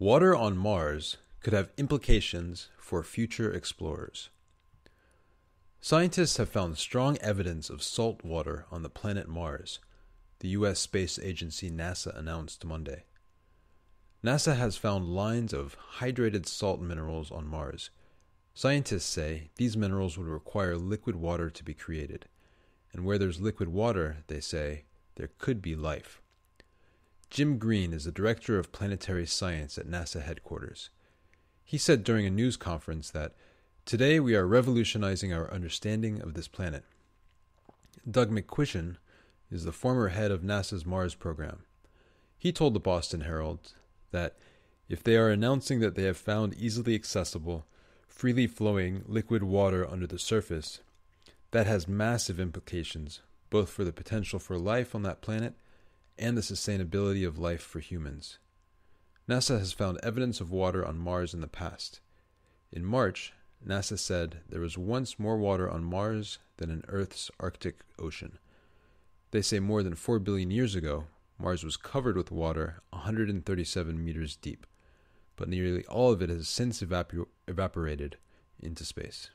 Water on Mars could have implications for future explorers. Scientists have found strong evidence of salt water on the planet Mars, the U.S. space agency NASA announced Monday. NASA has found lines of hydrated salt minerals on Mars. Scientists say these minerals would require liquid water to be created, and where there's liquid water, they say, there could be life. Jim Green is the director of planetary science at NASA headquarters. He said during a news conference that today we are revolutionizing our understanding of this planet. Doug McQuishan is the former head of NASA's Mars program. He told the Boston Herald that if they are announcing that they have found easily accessible, freely flowing liquid water under the surface, that has massive implications both for the potential for life on that planet and the sustainability of life for humans. NASA has found evidence of water on Mars in the past. In March, NASA said there was once more water on Mars than in Earth's Arctic Ocean. They say more than 4 billion years ago, Mars was covered with water 137 meters deep, but nearly all of it has since evaporated into space.